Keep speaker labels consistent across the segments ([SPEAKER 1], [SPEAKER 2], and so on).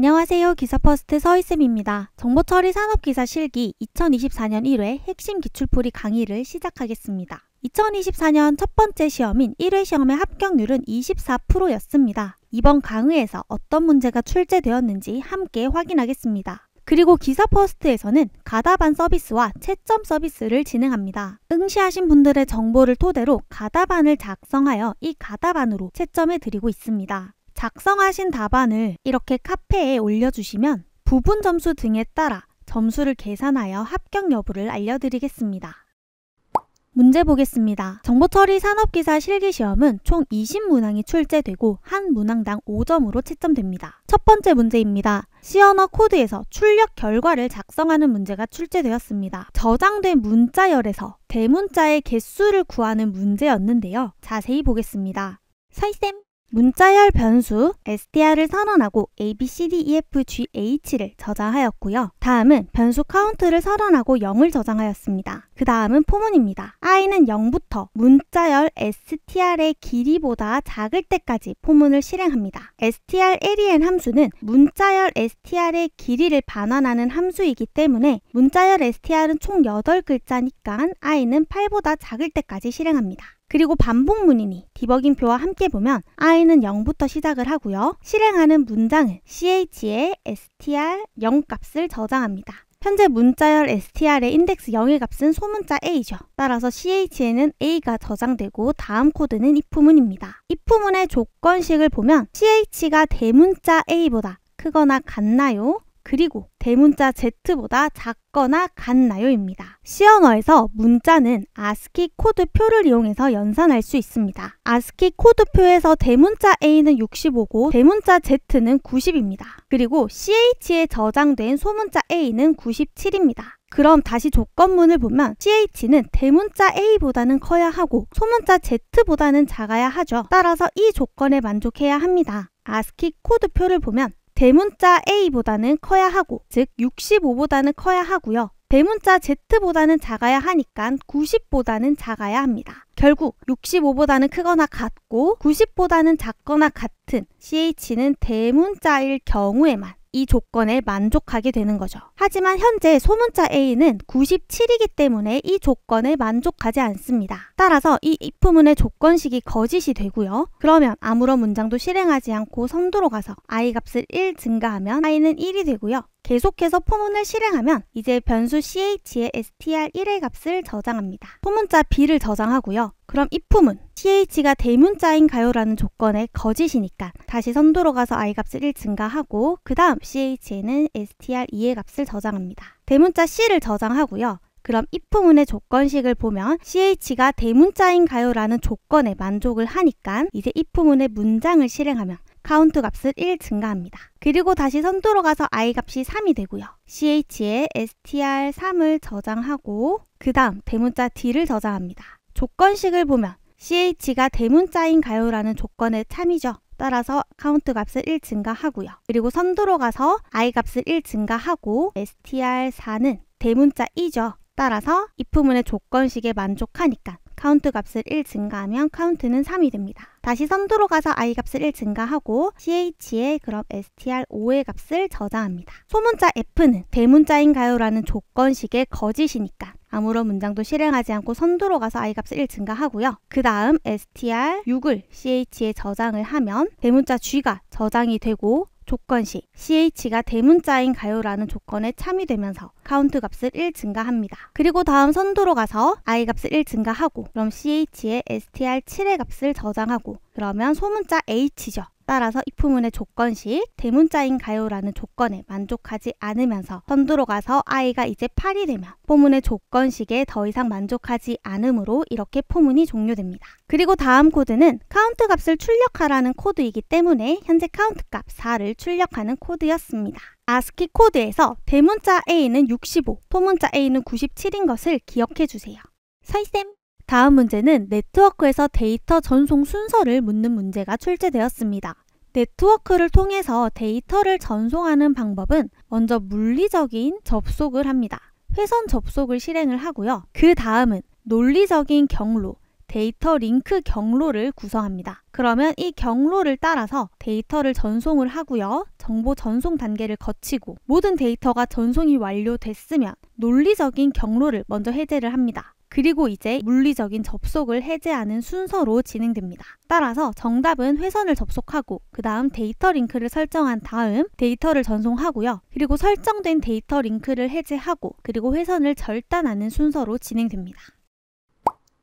[SPEAKER 1] 안녕하세요. 기사퍼스트 서희쌤입니다. 정보처리 산업기사 실기 2024년 1회 핵심 기출풀이 강의를 시작하겠습니다. 2024년 첫 번째 시험인 1회 시험의 합격률은 24%였습니다. 이번 강의에서 어떤 문제가 출제되었는지 함께 확인하겠습니다. 그리고 기사 퍼스트에서는 가다반 서비스와 채점 서비스를 진행합니다. 응시하신 분들의 정보를 토대로 가다반을 작성하여 이 가다반으로 채점해 드리고 있습니다. 작성하신 답안을 이렇게 카페에 올려주시면 부분 점수 등에 따라 점수를 계산하여 합격 여부를 알려드리겠습니다. 문제 보겠습니다. 정보처리 산업기사 실기시험은 총 20문항이 출제되고 한 문항당 5점으로 채점됩니다. 첫 번째 문제입니다. 시어너 코드에서 출력 결과를 작성하는 문제가 출제되었습니다. 저장된 문자열에서 대문자의 개수를 구하는 문제였는데요. 자세히 보겠습니다. 설쌤! 문자열 변수 str을 선언하고 a, b, c, d, e, f, g, h를 저장하였고요. 다음은 변수 카운트를 선언하고 0을 저장하였습니다. 그 다음은 포문입니다. i는 0부터 문자열 str의 길이보다 작을 때까지 포문을 실행합니다. strlen 함수는 문자열 str의 길이를 반환하는 함수이기 때문에 문자열 str은 총 8글자니까 i는 8보다 작을 때까지 실행합니다. 그리고 반복문이니 디버깅표와 함께 보면 I는 0부터 시작을 하고요. 실행하는 문장은 CH에 str 0값을 저장합니다. 현재 문자열 str의 인덱스 0의 값은 소문자 a죠. 따라서 ch에는 a가 저장되고 다음 코드는 if문입니다. if문의 조건식을 보면 ch가 대문자 a보다 크거나 같나요? 그리고 대문자 Z보다 작거나 같나요입니다. 시언어에서 문자는 ASCII 코드표를 이용해서 연산할 수 있습니다. ASCII 코드표에서 대문자 A는 65고 대문자 Z는 90입니다. 그리고 CH에 저장된 소문자 A는 97입니다. 그럼 다시 조건문을 보면 CH는 대문자 A보다는 커야 하고 소문자 Z보다는 작아야 하죠. 따라서 이 조건에 만족해야 합니다. 아스키 코드표를 보면 대문자 A보다는 커야 하고, 즉 65보다는 커야 하고요. 대문자 Z보다는 작아야 하니까 90보다는 작아야 합니다. 결국 65보다는 크거나 같고 90보다는 작거나 같은 CH는 대문자일 경우에만 이 조건에 만족하게 되는 거죠. 하지만 현재 소문자 A는 97이기 때문에 이 조건에 만족하지 않습니다. 따라서 이 입후문의 조건식이 거짓이 되고요. 그러면 아무런 문장도 실행하지 않고 선두로 가서 i 값을 1 증가하면 i는 1이 되고요. 계속해서 포문을 실행하면 이제 변수 ch의 str1의 값을 저장합니다. 포문자 b를 저장하고요. 그럼 이 포문 ch가 대문자인가요라는 조건에 거짓이니까 다시 선도로 가서 i 값을 증가하고 그 다음 ch에는 str2의 값을 저장합니다. 대문자 c를 저장하고요. 그럼 이포문의 조건식을 보면 ch가 대문자인가요라는 조건에 만족을 하니까 이제 이포문의 문장을 실행하면 카운트 값은1 증가합니다. 그리고 다시 선두로 가서 i 값이 3이 되고요. ch에 str3을 저장하고 그 다음 대문자 d를 저장합니다. 조건식을 보면 ch가 대문자인가요라는 조건의 참이죠. 따라서 카운트 값을 1 증가하고요. 그리고 선두로 가서 i 값을 1 증가하고 str4는 대문자 이죠 따라서 이 부분의 조건식에 만족하니까 카운트 값을 1 증가하면 카운트는 3이 됩니다. 다시 선두로 가서 i 값을 1 증가하고 ch에 그럼 str5의 값을 저장합니다. 소문자 f는 대문자인가요? 라는 조건식의 거짓이니까 아무런 문장도 실행하지 않고 선두로 가서 i 값을 1 증가하고요. 그 다음 str 6을 ch에 저장을 하면 대문자 g가 저장이 되고 조건시 CH가 대문자인 가요라는 조건에 참이되면서 카운트 값을 1 증가합니다. 그리고 다음 선도로 가서 I 값을 1 증가하고 그럼 CH에 STR7의 값을 저장하고 그러면 소문자 H죠. 따라서 이품문의 조건식 대문자인 가요라는 조건에 만족하지 않으면서 선두로 가서 아이가 이제 8이 되면 포문의 조건식에 더 이상 만족하지 않으므로 이렇게 포문이 종료됩니다. 그리고 다음 코드는 카운트 값을 출력하라는 코드이기 때문에 현재 카운트 값 4를 출력하는 코드였습니다. 아스키 코드에서 대문자 A는 65, 포문자 A는 97인 것을 기억해 주세요. 설쌤 다음 문제는 네트워크에서 데이터 전송 순서를 묻는 문제가 출제되었습니다. 네트워크를 통해서 데이터를 전송하는 방법은 먼저 물리적인 접속을 합니다. 회선 접속을 실행을 하고요. 그 다음은 논리적인 경로, 데이터 링크 경로를 구성합니다. 그러면 이 경로를 따라서 데이터를 전송을 하고요. 정보 전송 단계를 거치고 모든 데이터가 전송이 완료됐으면 논리적인 경로를 먼저 해제를 합니다. 그리고 이제 물리적인 접속을 해제하는 순서로 진행됩니다. 따라서 정답은 회선을 접속하고 그 다음 데이터 링크를 설정한 다음 데이터를 전송하고요. 그리고 설정된 데이터 링크를 해제하고 그리고 회선을 절단하는 순서로 진행됩니다.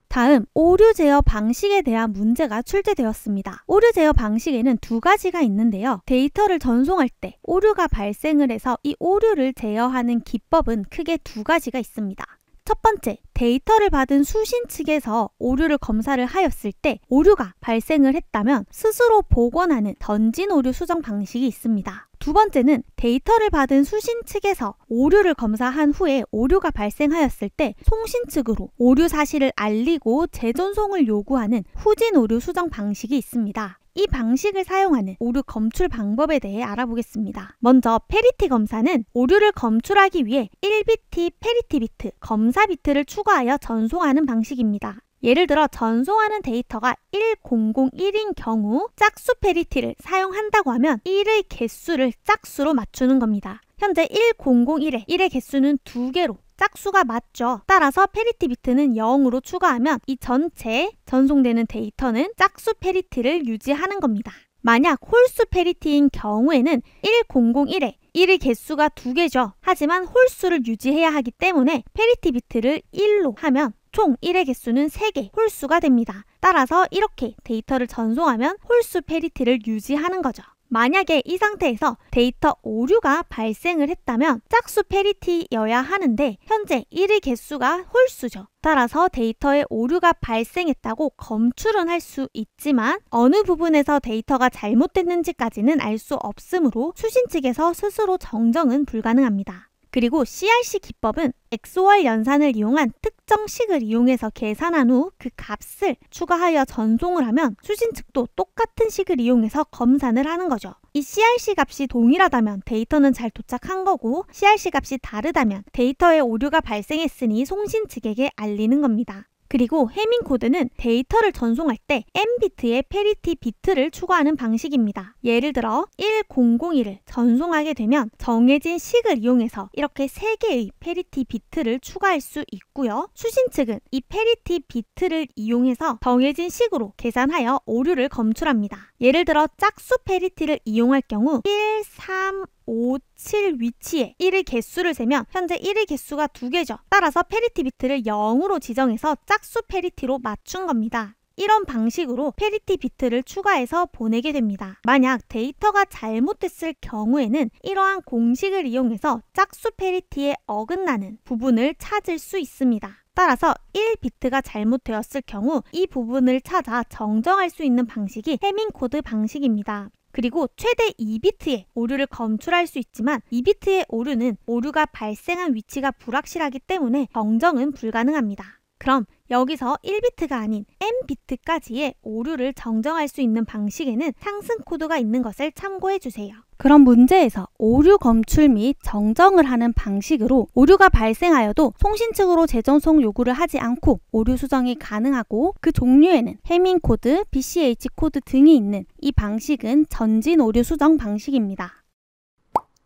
[SPEAKER 1] 다음 오류 제어 방식에 대한 문제가 출제되었습니다. 오류 제어 방식에는 두 가지가 있는데요. 데이터를 전송할 때 오류가 발생을 해서 이 오류를 제어하는 기법은 크게 두 가지가 있습니다. 첫 번째, 데이터를 받은 수신 측에서 오류를 검사를 하였을 때 오류가 발생을 했다면 스스로 복원하는 던진 오류 수정 방식이 있습니다. 두 번째는 데이터를 받은 수신 측에서 오류를 검사한 후에 오류가 발생하였을 때 송신 측으로 오류 사실을 알리고 재전송을 요구하는 후진 오류 수정 방식이 있습니다. 이 방식을 사용하는 오류 검출 방법에 대해 알아보겠습니다. 먼저 페리티 검사는 오류를 검출하기 위해 1비트, 페리티 비트, 검사 비트를 추가하여 전송하는 방식입니다. 예를 들어 전송하는 데이터가 1001인 경우 짝수 페리티를 사용한다고 하면 1의 개수를 짝수로 맞추는 겁니다. 현재 1001의 1의 개수는 2개로 짝수가 맞죠. 따라서 페리티 비트는 0으로 추가하면 이 전체에 전송되는 데이터는 짝수 페리티를 유지하는 겁니다. 만약 홀수 페리티인 경우에는 1001에 1의 개수가 2개죠 하지만 홀수를 유지해야 하기 때문에 페리티 비트를 1로 하면 총 1의 개수는 3개 홀수가 됩니다. 따라서 이렇게 데이터를 전송하면 홀수 페리티를 유지하는 거죠. 만약에 이 상태에서 데이터 오류가 발생을 했다면 짝수 페리티여야 하는데 현재 1의 개수가 홀수죠. 따라서 데이터에 오류가 발생했다고 검출은 할 수 있지만 어느 부분에서 데이터가 잘못됐는지까지는 알 수 없으므로 수신 측에서 스스로 정정은 불가능합니다. 그리고 CRC 기법은 XOR 연산을 이용한 특정 식을 이용해서 계산한 후 그 값을 추가하여 전송을 하면 수신 측도 똑같은 식을 이용해서 검산을 하는 거죠. 이 CRC 값이 동일하다면 데이터는 잘 도착한 거고 CRC 값이 다르다면 데이터에 오류가 발생했으니 송신 측에게 알리는 겁니다. 그리고 해밍 코드는 데이터를 전송할 때 n 비트의 페리티 비트를 추가하는 방식입니다. 예를 들어 1001을 전송하게 되면 정해진 식을 이용해서 이렇게 3개의 페리티 비트를 추가할 수 있고요. 수신 측은 이 페리티 비트를 이용해서 정해진 식으로 계산하여 오류를 검출합니다. 예를 들어 짝수 페리티를 이용할 경우 1, 3, 5, 7 위치에 1의 개수를 세면 현재 1의 개수가 2개죠 따라서 페리티 비트를 0으로 지정해서 짝수 페리티로 맞춘 겁니다. 이런 방식으로 페리티 비트를 추가해서 보내게 됩니다. 만약 데이터가 잘못됐을 경우에는 이러한 공식을 이용해서 짝수 페리티에 어긋나는 부분을 찾을 수 있습니다. 따라서 1비트가 잘못되었을 경우 이 부분을 찾아 정정할 수 있는 방식이 해밍 코드 방식입니다. 그리고 최대 2비트의 오류를 검출할 수 있지만 2비트의 오류는 오류가 발생한 위치가 불확실하기 때문에 정정은 불가능합니다. 그럼 여기서 1비트가 아닌 m비트까지의 오류를 정정할 수 있는 방식에는 상승 코드가 있는 것을 참고해 주세요. 그런 문제에서 오류 검출 및 정정을 하는 방식으로 오류가 발생하여도 송신 측으로 재전송 요구를 하지 않고 오류 수정이 가능하고 그 종류에는 해밍 코드, BCH 코드 등이 있는 이 방식은 전진 오류 수정 방식입니다.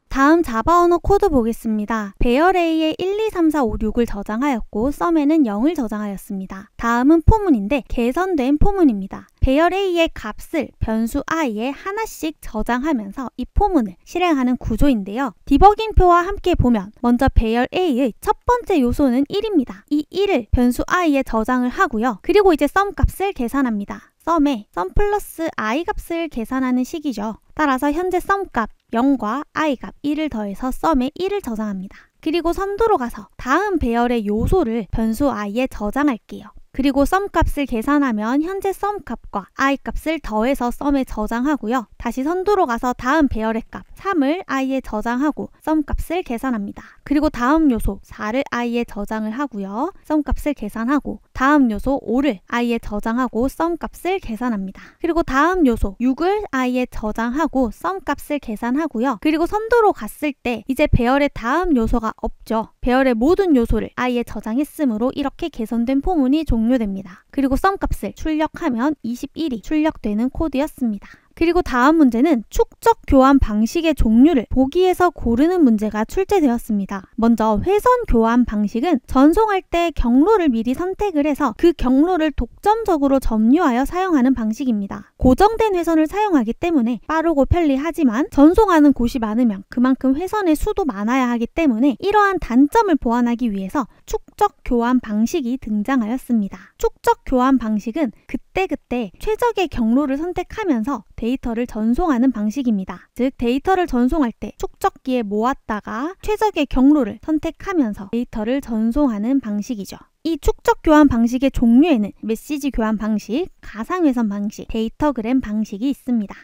[SPEAKER 1] 다음 자바 언어 코드 보겠습니다. 배열A에 1, 2, 3, 4, 5, 6을 저장하였고 썸에는 0을 저장하였습니다. 다음은 포문인데 개선된 포문입니다. 배열 A의 값을 변수 i에 하나씩 저장하면서 이 포문을 실행하는 구조인데요. 디버깅표와 함께 보면 먼저 배열 A의 첫 번째 요소는 1입니다. 이 1을 변수 i에 저장을 하고요. 그리고 이제 썸 값을 계산합니다. 썸에 썸 플러스 i 값을 계산하는 식이죠. 따라서 현재 썸값 0과 i값 1을 더해서 썸에 1을 저장합니다. 그리고 선두로 가서 다음 배열의 요소를 변수 i에 저장할게요. 그리고 썸값을 계산하면 현재 썸값과 i값을 더해서 썸에 저장하고요. 다시 선두로 가서 다음 배열의 값 3을 i에 저장하고 썸값을 계산합니다. 그리고 다음 요소 4를 i에 저장을 하고요. 썸값을 계산하고 다음 요소 5를 i에 저장하고 썸값을 계산합니다. 그리고 다음 요소 6을 i에 저장하고 썸값을 계산하고요. 그리고 선두로 갔을 때 이제 배열의 다음 요소가 없죠. 배열의 모든 요소를 i에 저장했으므로 이렇게 개선된 포문이 종료 됩니다 종료됩니다. 그리고 썸 값을 출력하면 21이 출력되는 코드였습니다. 그리고 다음 문제는 축적 교환 방식의 종류를 보기에서 고르는 문제가 출제되었습니다. 먼저 회선 교환 방식은 전송할 때 경로를 미리 선택을 해서 그 경로를 독점적으로 점유하여 사용하는 방식입니다. 고정된 회선을 사용하기 때문에 빠르고 편리하지만 전송하는 곳이 많으면 그만큼 회선의 수도 많아야 하기 때문에 이러한 단점을 보완하기 위해서 축적 교환 방식이 등장하였습니다. 축적 교환 방식은 그때 그때그때 최적의 경로를 선택하면서 데이터를 전송하는 방식입니다. 즉 데이터를 전송할 때 축적기에 모았다가 최적의 경로를 선택하면서 데이터를 전송하는 방식이죠. 이 축적 교환 방식의 종류에는 메시지 교환 방식, 가상회선 방식, 데이터그램 방식이 있습니다.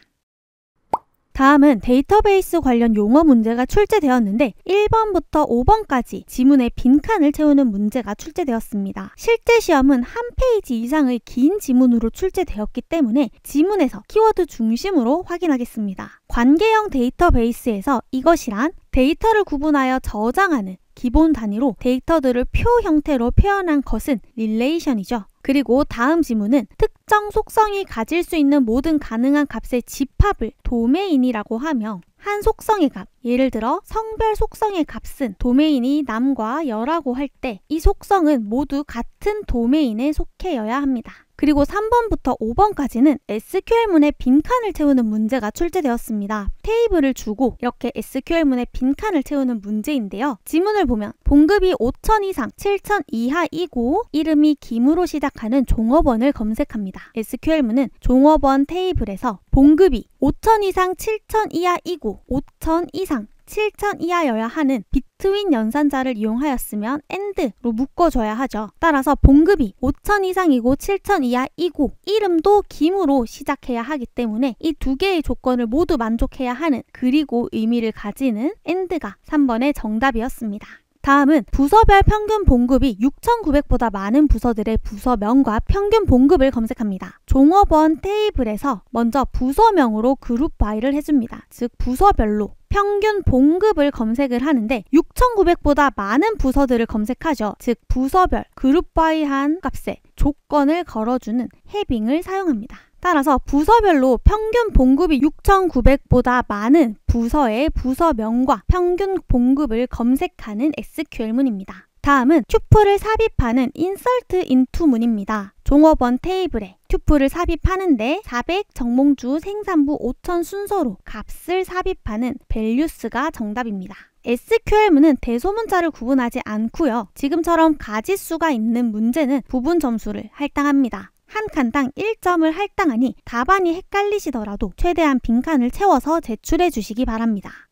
[SPEAKER 1] 다음은 데이터베이스 관련 용어 문제가 출제되었는데 1번부터 5번까지 지문의 빈칸을 채우는 문제가 출제되었습니다. 실제 시험은 한 페이지 이상의 긴 지문으로 출제되었기 때문에 지문에서 키워드 중심으로 확인하겠습니다. 관계형 데이터베이스에서 이것이란 데이터를 구분하여 저장하는 기본 단위로 데이터들을 표 형태로 표현한 것은 릴레이션이죠. 그리고 다음 지문은 특정 속성이 가질 수 있는 모든 가능한 값의 집합을 도메인이라고 하며 한 속성의 값, 예를 들어 성별 속성의 값은 도메인이 남과 여라고 할 때 이 속성은 모두 같은 도메인에 속해여야 합니다. 그리고 3번부터 5번까지는 SQL문의 빈칸을 채우는 문제가 출제되었습니다. 테이블을 주고 이렇게 SQL문의 빈칸을 채우는 문제인데요. 지문을 보면 봉급이 5천 이상, 7천 이하이고 이름이 김으로 시작하는 종업원을 검색합니다. SQL문은 종업원 테이블에서 봉급이 5천 이상, 7천 이하이고 5천 이상, 7 0 0 0 이하여야 하는 비트윈 연산자를 이용하였으면 AND로 묶어줘야 하죠. 따라서 봉급이 5 0 0 0 이상이고 7 0 0 0 이하이고 이름도 김으로 시작해야 하기 때문에 이 두 개의 조건을 모두 만족해야 하는 그리고 의미를 가지는 AND가 3번의 정답이었습니다. 다음은 부서별 평균 봉급이 6,900보다 많은 부서들의 부서명과 평균 봉급을 검색합니다. 종업원 테이블에서 먼저 부서명으로 그룹 바이를 해줍니다. 즉 부서별로 평균 봉급을 검색을 하는데 6,900보다 많은 부서들을 검색하죠. 즉 부서별 그룹바이한 값에 조건을 걸어주는 해빙을 사용합니다. 따라서 부서별로 평균 봉급이 6,900보다 많은 부서의 부서명과 평균 봉급을 검색하는 SQL문입니다. 다음은 튜플을 삽입하는 인설트 인투 문입니다. 종업원 테이블에 튜플을 삽입하는데 400 정몽주 생산부 5000 순서로 값을 삽입하는 밸류스가 정답입니다. SQL문은 대소문자를 구분하지 않고요. 지금처럼 가지수가 있는 문제는 부분 점수를 할당합니다. 한 칸당 1점을 할당하니 답안이 헷갈리시더라도 최대한 빈칸을 채워서 제출해 주시기 바랍니다.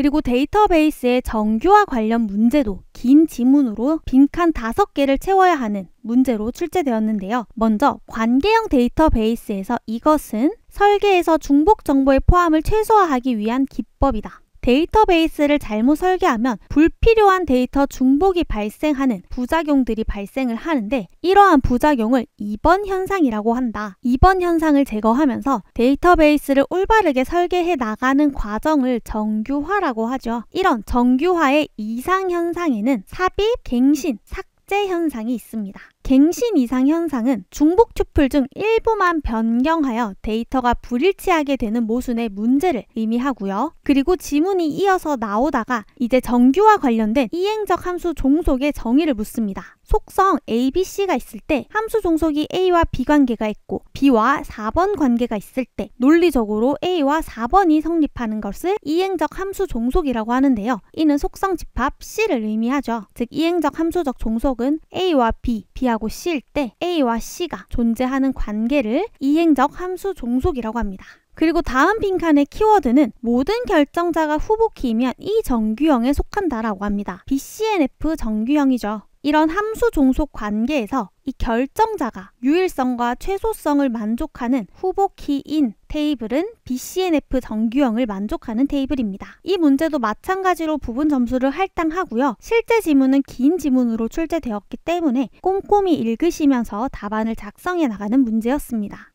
[SPEAKER 1] 그리고 데이터베이스의 정규화 관련 문제도 긴 지문으로 빈칸 5개를 채워야 하는 문제로 출제되었는데요. 먼저 관계형 데이터베이스에서 이것은 설계에서 중복 정보의 포함을 최소화하기 위한 기법이다. 데이터베이스를 잘못 설계하면 불필요한 데이터 중복이 발생하는 부작용들이 발생을 하는데 이러한 부작용을 2번 현상이라고 한다. 2번 현상을 제거하면서 데이터베이스를 올바르게 설계해 나가는 과정을 정규화라고 하죠. 이런 정규화의 이상 현상에는 삽입, 갱신, 삭제 현상이 있습니다. 갱신 이상 현상은 중복 튜플 중 일부만 변경하여 데이터가 불일치하게 되는 모순의 문제를 의미하고요. 그리고 지문이 이어서 나오다가 이제 정규와 관련된 이행적 함수 종속의 정의를 묻습니다. 속성 A, B, C가 있을 때 함수 종속이 A와 B 관계가 있고 B와 4번 관계가 있을 때 논리적으로 A와 4번이 성립하는 것을 이행적 함수 종속이라고 하는데요. 이는 속성 집합 C를 의미하죠. 즉 이행적 함수적 종속은 A와 B, B 와 B하고 C일 때 A와 C가 존재하는 관계를 이행적 함수 종속이라고 합니다. 그리고 다음 빈칸의 키워드는 모든 결정자가 후보 키이면 이 정규형에 속한다라고 합니다. BCNF 정규형이죠. 이런 함수 종속 관계에서 이 결정자가 유일성과 최소성을 만족하는 후보 키인 테이블은 BCNF 정규형을 만족하는 테이블입니다. 이 문제도 마찬가지로 부분 점수를 할당하고요. 실제 지문은 긴 지문으로 출제되었기 때문에 꼼꼼히 읽으시면서 답안을 작성해 나가는 문제였습니다.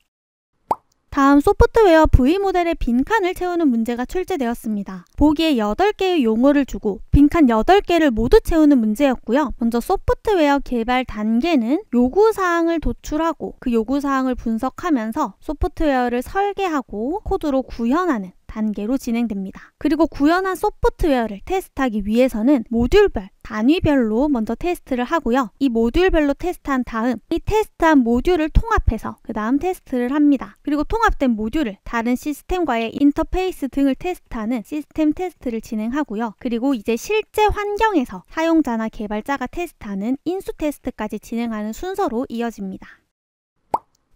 [SPEAKER 1] 다음 소프트웨어 V 모델의 빈칸을 채우는 문제가 출제되었습니다. 보기에 8개의 용어를 주고 빈칸 8개를 모두 채우는 문제였고요. 먼저 소프트웨어 개발 단계는 요구사항을 도출하고 그 요구사항을 분석하면서 소프트웨어를 설계하고 코드로 구현하는 단계로 진행됩니다. 그리고 구현한 소프트웨어를 테스트하기 위해서는 모듈별 단위별로 먼저 테스트를 하고요. 이 모듈별로 테스트한 다음 이 테스트한 모듈을 통합해서 그 다음 테스트를 합니다. 그리고 통합된 모듈을 다른 시스템과의 인터페이스 등을 테스트하는 시스템 테스트를 진행하고요. 그리고 이제 실제 환경에서 사용자나 개발자가 테스트하는 인수 테스트까지 진행하는 순서로 이어집니다.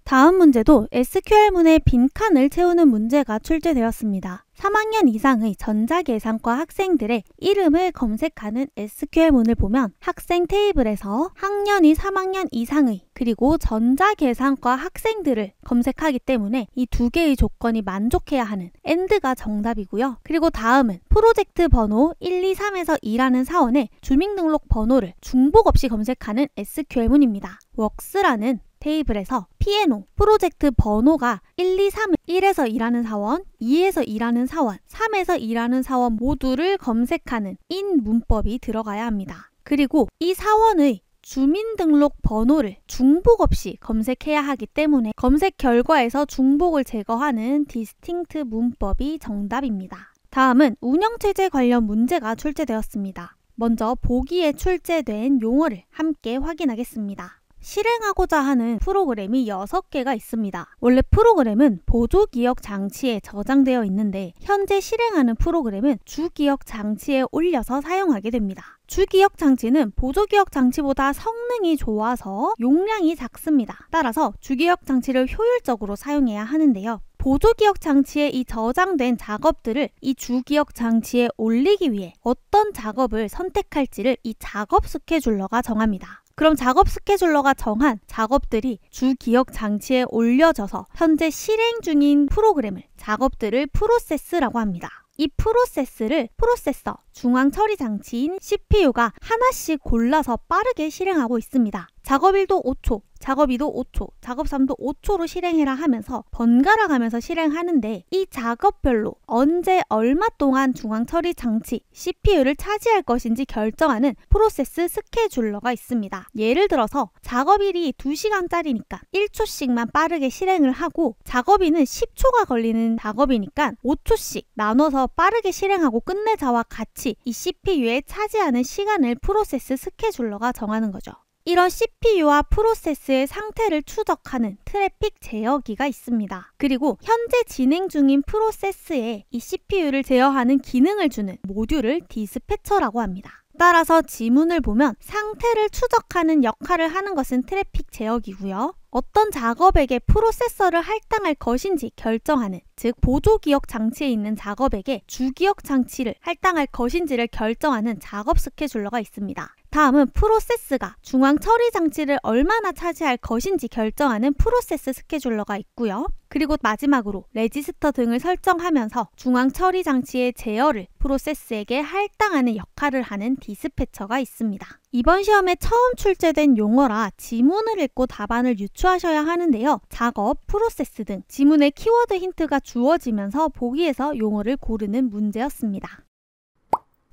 [SPEAKER 1] 다음 문제도 SQL문의 빈칸을 채우는 문제가 출제되었습니다. 3학년 이상의 전자계산과 학생들의 이름을 검색하는 SQL문을 보면 학생 테이블에서 학년이 3학년 이상의 그리고 전자계산과 학생들을 검색하기 때문에 이 두 개의 조건이 만족해야 하는 AND가 정답이고요. 그리고 다음은 프로젝트 번호 1, 2, 3에서 2라는 사원의 주민등록 번호를 중복 없이 검색하는 SQL문입니다. 웍스라는 테이블에서 피에노 프로젝트 번호가 1, 2, 3, 1에서 일하는 사원, 2에서 일하는 사원, 3에서 일하는 사원 모두를 검색하는 인 문법이 들어가야 합니다. 그리고 이 사원의 주민등록 번호를 중복 없이 검색해야 하기 때문에 검색 결과에서 중복을 제거하는 디스팅트 문법이 정답입니다. 다음은 운영체제 관련 문제가 출제되었습니다. 먼저 보기에 출제된 용어를 함께 확인하겠습니다. 실행하고자 하는 프로그램이 6개가 있습니다. 원래 프로그램은 보조 기억 장치에 저장되어 있는데 현재 실행하는 프로그램은 주 기억 장치에 올려서 사용하게 됩니다. 주 기억 장치는 보조 기억 장치보다 성능이 좋아서 용량이 작습니다. 따라서 주 기억 장치를 효율적으로 사용해야 하는데요. 보조기억 장치에 이 저장된 작업들을 이 주기억 장치에 올리기 위해 어떤 작업을 선택할지를 이 작업 스케줄러가 정합니다. 그럼 작업 스케줄러가 정한 작업들이 주 기억 장치에 올려져서 현재 실행 중인 프로그램을 작업들을 프로세스라고 합니다. 이 프로세스를 프로세서, 중앙 처리 장치인 CPU가 하나씩 골라서 빠르게 실행하고 있습니다. 작업일도 5초, 작업이도 5초, 작업삼도 5초로 실행해라 하면서 번갈아 가면서 실행하는데 이 작업별로 언제 얼마 동안 중앙 처리 장치 CPU를 차지할 것인지 결정하는 프로세스 스케줄러가 있습니다. 예를 들어서 작업일이 2시간짜리니까 1초씩만 빠르게 실행을 하고 작업일은 10초가 걸리는 작업이니까 5초씩 나눠서 빠르게 실행하고 끝내자와 같이 역시 이 CPU에 차지하는 시간을 프로세스 스케줄러가 정하는 거죠. 이런 CPU와 프로세스의 상태를 추적하는 트래픽 제어기가 있습니다. 그리고 현재 진행 중인 프로세스에 이 CPU를 제어하는 기능을 주는 모듈을 디스패처라고 합니다. 따라서 지문을 보면 상태를 추적하는 역할을 하는 것은 트래픽 제어기고요. 어떤 작업에게 프로세서를 할당할 것인지 결정하는 즉 보조 기억 장치에 있는 작업에게 주기억 장치를 할당할 것인지를 결정하는 작업 스케줄러가 있습니다. 다음은 프로세스가 중앙 처리 장치를 얼마나 차지할 것인지 결정하는 프로세스 스케줄러가 있고요. 그리고 마지막으로 레지스터 등을 설정하면서 중앙 처리 장치의 제어를 프로세스에게 할당하는 역할을 하는 디스패처가 있습니다. 이번 시험에 처음 출제된 용어라 지문을 읽고 답안을 유추하셔야 하는데요. 작업, 프로세스 등 지문의 키워드 힌트가 주어지면서 보기에서 용어를 고르는 문제였습니다.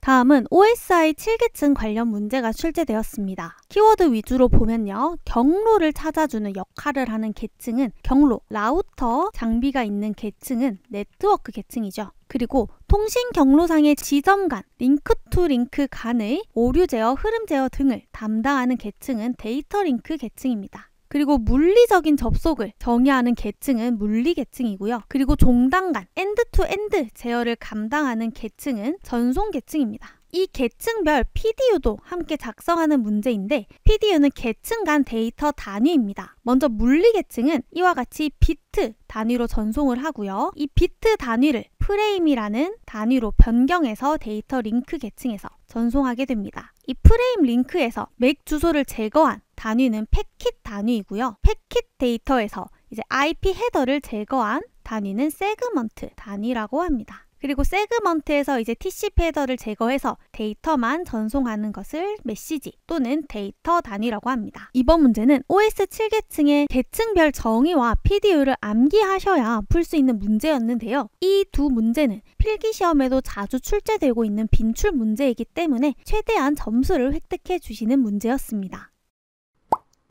[SPEAKER 1] 다음은 OSI 7계층 관련 문제가 출제되었습니다. 키워드 위주로 보면요. 경로를 찾아주는 역할을 하는 계층은 경로, 라우터, 장비가 있는 계층은 네트워크 계층이죠. 그리고 통신 경로상의 지점 간, 링크 투 링크 간의 오류 제어, 흐름 제어 등을 담당하는 계층은 데이터 링크 계층입니다. 그리고 물리적인 접속을 정의하는 계층은 물리 계층이고요. 그리고 종단 간, 엔드 투 엔드 제어를 감당하는 계층은 전송 계층입니다. 이 계층별 PDU도 함께 작성하는 문제인데 PDU는 계층 간 데이터 단위입니다. 먼저 물리 계층은 이와 같이 비트 단위로 전송을 하고요. 이 비트 단위를 프레임이라는 단위로 변경해서 데이터 링크 계층에서 전송하게 됩니다. 이 프레임 링크에서 맥 주소를 제거한 단위는 패킷 단위이고요. 패킷 데이터에서 이제 IP 헤더를 제거한 단위는 세그먼트 단위라고 합니다. 그리고 세그먼트에서 이제 TCP 헤더를 제거해서 데이터만 전송하는 것을 메시지 또는 데이터 단위라고 합니다. 이번 문제는 OS 7계층의 계층별 정의와 PDU를 암기하셔야 풀 수 있는 문제였는데요. 이 두 문제는 필기 시험에도 자주 출제되고 있는 빈출 문제이기 때문에 최대한 점수를 획득해 주시는 문제였습니다.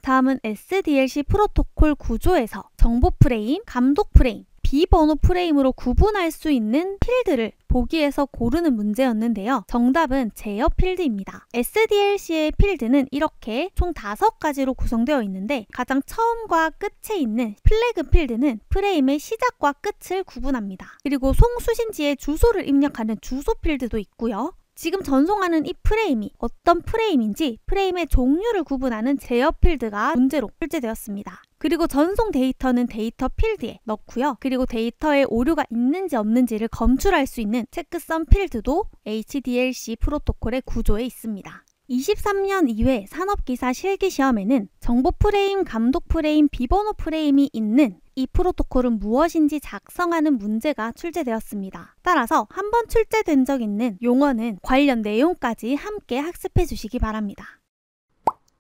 [SPEAKER 1] 다음은 SDLC 프로토콜 구조에서 정보 프레임, 감독 프레임, 비번호 프레임으로 구분할 수 있는 필드를 보기에서 고르는 문제였는데요. 정답은 제어 필드입니다. SDLC의 필드는 이렇게 총 5가지로 구성되어 있는데 가장 처음과 끝에 있는 플래그 필드는 프레임의 시작과 끝을 구분합니다. 그리고 송수신지의 주소를 입력하는 주소 필드도 있고요. 지금 전송하는 이 프레임이 어떤 프레임인지 프레임의 종류를 구분하는 제어 필드가 문제로 출제되었습니다. 그리고 전송 데이터는 데이터 필드에 넣고요. 그리고 데이터에 오류가 있는지 없는지를 검출할 수 있는 체크선 필드도 HDLC 프로토콜의 구조에 있습니다. 23년 이외 산업기사 실기시험에는 정보 프레임, 감독 프레임, 비번호 프레임이 있는 이 프로토콜은 무엇인지 작성하는 문제가 출제되었습니다. 따라서 한번 출제된 적 있는 용어는 관련 내용까지 함께 학습해 주시기 바랍니다.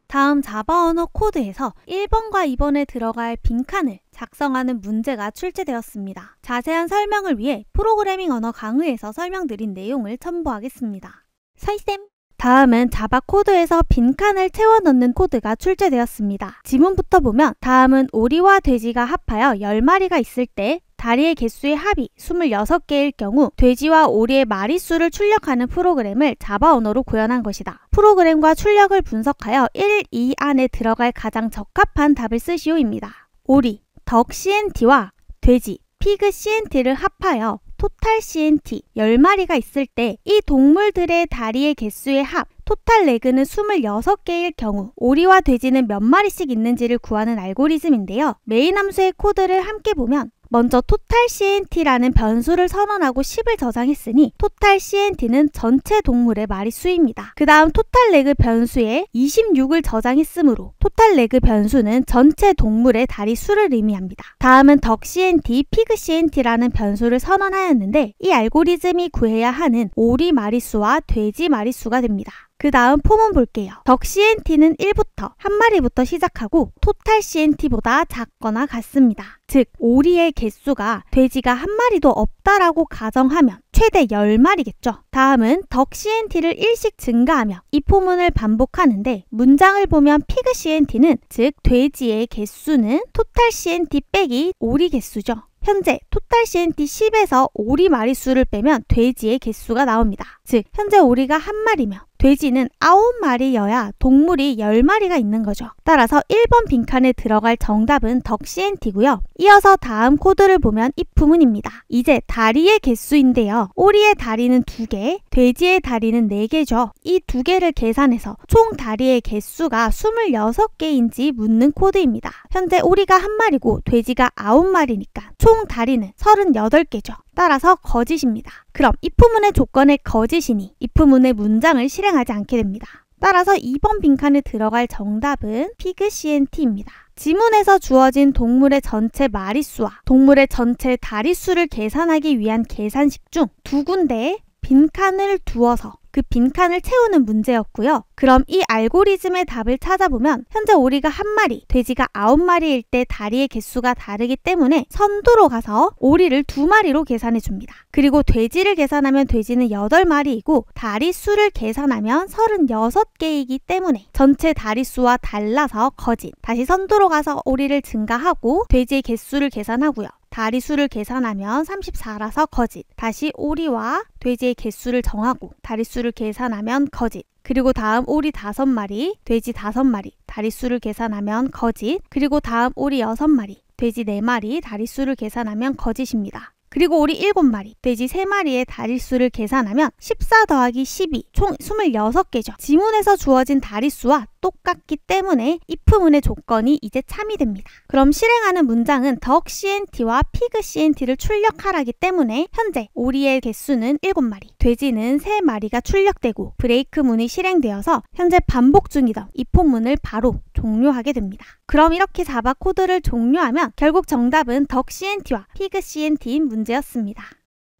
[SPEAKER 1] 다음 자바 언어 코드에서 1번과 2번에 들어갈 빈칸을 작성하는 문제가 출제되었습니다. 자세한 설명을 위해 프로그래밍 언어 강의에서 설명드린 내용을 첨부하겠습니다. 설쌤! 다음은 자바 코드에서 빈칸을 채워 넣는 코드가 출제되었습니다. 지문부터 보면 다음은 오리와 돼지가 합하여 10마리가 있을 때 다리의 개수의 합이 26개일 경우 돼지와 오리의 마리수를 출력하는 프로그램을 자바 언어로 구현한 것이다. 프로그램과 출력을 분석하여 1, 2 안에 들어갈 가장 적합한 답을 쓰시오입니다. 오리, 덕 CNT와 돼지, 피그 CNT를 합하여 토탈 CNT 10마리가 있을 때 이 동물들의 다리의 개수의 합 토탈 레그는 26개일 경우 오리와 돼지는 몇 마리씩 있는지를 구하는 알고리즘인데요. 메인 함수의 코드를 함께 보면 먼저 토탈 CNT라는 변수를 선언하고 10을 저장했으니 토탈 CNT는 전체 동물의 마리수입니다. 그 다음 토탈 레그 변수에 26을 저장했으므로 토탈 레그 변수는 전체 동물의 다리 수를 의미합니다. 다음은 덕 CNT, 피그 CNT라는 변수를 선언하였는데 이 알고리즘이 구해야 하는 오리 마리수와 돼지 마리수가 됩니다. 그 다음 포문 볼게요. 덕 CNT는 1부터 한 마리부터 시작하고 토탈 CNT보다 작거나 같습니다. 즉, 오리의 개수가 돼지가 한 마리도 없다라고 가정하면 최대 10마리겠죠. 다음은 덕 CNT를 1씩 증가하며 이 포문을 반복하는데 문장을 보면 피그 CNT는 즉 돼지의 개수는 토탈 CNT 빼기 오리 개수죠. 현재 토탈 CNT 10에서 오리 마리수를 빼면 돼지의 개수가 나옵니다. 즉 현재 오리가 한 마리면 돼지는 9마리여야 동물이 10마리가 있는 거죠. 따라서 1번 빈칸에 들어갈 정답은 덕시엔티고요. 이어서 다음 코드를 보면 입품문입니다 이제 다리의 개수인데요. 오리의 다리는 2개, 돼지의 다리는 4개죠. 이 2개를 계산해서 총 다리의 개수가 26개인지 묻는 코드입니다. 현재 오리가 1마리고 돼지가 9마리니까 총 다리는 38개죠. 따라서 거짓입니다. 그럼 입후문의 조건의 거짓이니 입후문의 문장을 실행하지 않게 됩니다. 따라서 2번 빈칸에 들어갈 정답은 피그 CNT입니다. 지문에서 주어진 동물의 전체 마리수와 동물의 전체 다리수를 계산하기 위한 계산식 중 두 군데에 빈칸을 두어서 그 빈칸을 채우는 문제였고요. 그럼 이 알고리즘의 답을 찾아보면 현재 오리가 한 마리, 돼지가 아홉 마리일 때 다리의 개수가 다르기 때문에 선두로 가서 오리를 두 마리로 계산해 줍니다. 그리고 돼지를 계산하면 돼지는 여덟 마리이고 다리 수를 계산하면 36개이기 때문에 전체 다리 수와 달라서 거진. 다시 선두로 가서 오리를 증가하고 돼지의 개수를 계산하고요. 다리 수를 계산하면 34라서 거짓. 다시 오리와 돼지의 개수를 정하고 다리 수를 계산하면 거짓. 그리고 다음 오리 5 마리, 돼지 5 마리, 다리 수를 계산하면 거짓. 그리고 다음 오리 6 마리, 돼지 4 마리, 다리 수를 계산하면 거짓입니다. 그리고 오리 7마리, 돼지 3마리의 다리수를 계산하면 14 더하기 12, 총 26개죠. 지문에서 주어진 다리수와 똑같기 때문에 if 문의 조건이 이제 참이 됩니다. 그럼 실행하는 문장은 덕 CNT와 피그 CNT를 출력하라기 때문에 현재 오리의 개수는 7마리, 돼지는 3마리가 출력되고 브레이크 문이 실행되어서 현재 반복 중이던 if 문을 바로 종료하게 됩니다. 그럼 이렇게 자바 코드를 종료하면 결국 정답은 덕 CNT와 피그 CNT인 문제였습니다.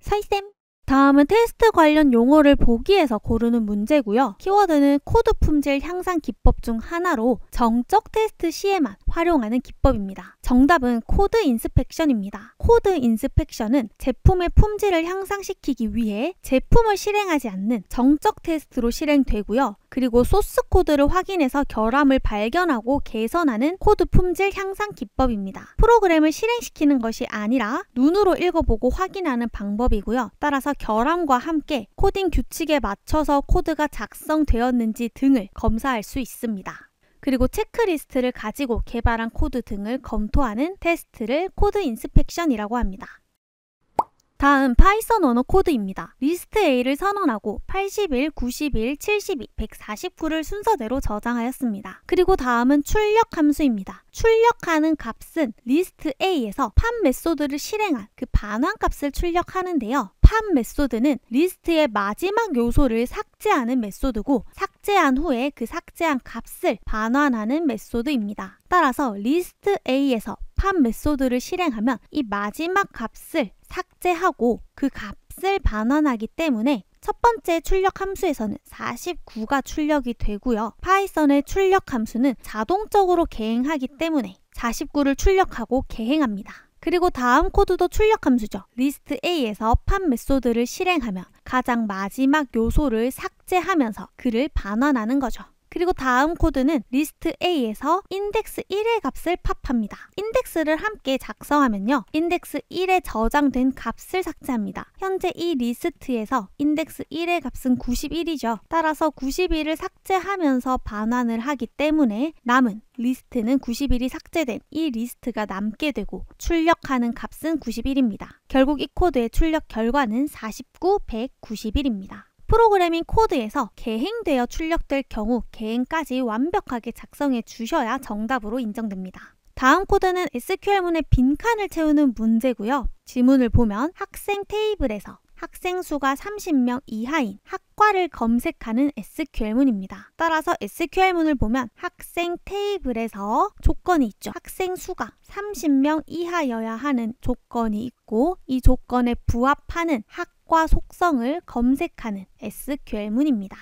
[SPEAKER 1] 서이쌤 다음은 테스트 관련 용어를 보기에서 고르는 문제고요. 키워드는 코드 품질 향상 기법 중 하나로 정적 테스트 시에만 활용하는 기법입니다. 정답은 코드 인스펙션입니다. 코드 인스펙션은 제품의 품질을 향상시키기 위해 제품을 실행하지 않는 정적 테스트로 실행되고요. 그리고 소스 코드를 확인해서 결함을 발견하고 개선하는 코드 품질 향상 기법입니다. 프로그램을 실행시키는 것이 아니라 눈으로 읽어보고 확인하는 방법이고요. 따라서 결함과 함께 코딩 규칙에 맞춰서 코드가 작성되었는지 등을 검사할 수 있습니다. 그리고 체크리스트를 가지고 개발한 코드 등을 검토하는 테스트를 코드 인스펙션이라고 합니다. 다음 파이썬 언어 코드입니다. 리스트 A를 선언하고 81, 91, 72, 149를 순서대로 저장하였습니다. 그리고 다음은 출력 함수입니다. 출력하는 값은 리스트 A에서 판 메소드를 실행한 그 반환 값을 출력하는데요. 판 메소드는 리스트의 마지막 요소를 삭제하는 메소드고 삭제한 후에 그 삭제한 값을 반환하는 메소드입니다. 따라서 리스트 A에서 판 메소드를 실행하면 이 마지막 값을 삭제하고 그 값을 반환하기 때문에 첫 번째 출력 함수에서는 49가 출력이 되고요. 파이썬의 출력 함수는 자동적으로 개행하기 때문에 49를 출력하고 개행합니다. 그리고 다음 코드도 출력 함수죠. 리스트 A에서 판 메소드를 실행하면 가장 마지막 요소를 삭제하면서 그를 반환하는 거죠. 그리고 다음 코드는 리스트 A에서 인덱스 1의 값을 팝합니다. 인덱스를 함께 작성하면요. 인덱스 1에 저장된 값을 삭제합니다. 현재 이 리스트에서 인덱스 1의 값은 91이죠. 따라서 91을 삭제하면서 반환을 하기 때문에 남은 리스트는 91이 삭제된 이 리스트가 남게 되고 출력하는 값은 91입니다. 결국 이 코드의 출력 결과는 49, 191입니다. 프로그래밍 코드에서 개행되어 출력될 경우 개행까지 완벽하게 작성해 주셔야 정답으로 인정됩니다. 다음 코드는 SQL문의 빈칸을 채우는 문제고요. 지문을 보면 학생 테이블에서 학생 수가 30명 이하인 학과를 검색하는 SQL문입니다. 따라서 SQL문을 보면 학생 테이블에서 조건이 있죠. 학생 수가 30명 이하여야 하는 조건이 있고 이 조건에 부합하는 학 성과 속성을 검색하는 SQL문입니다.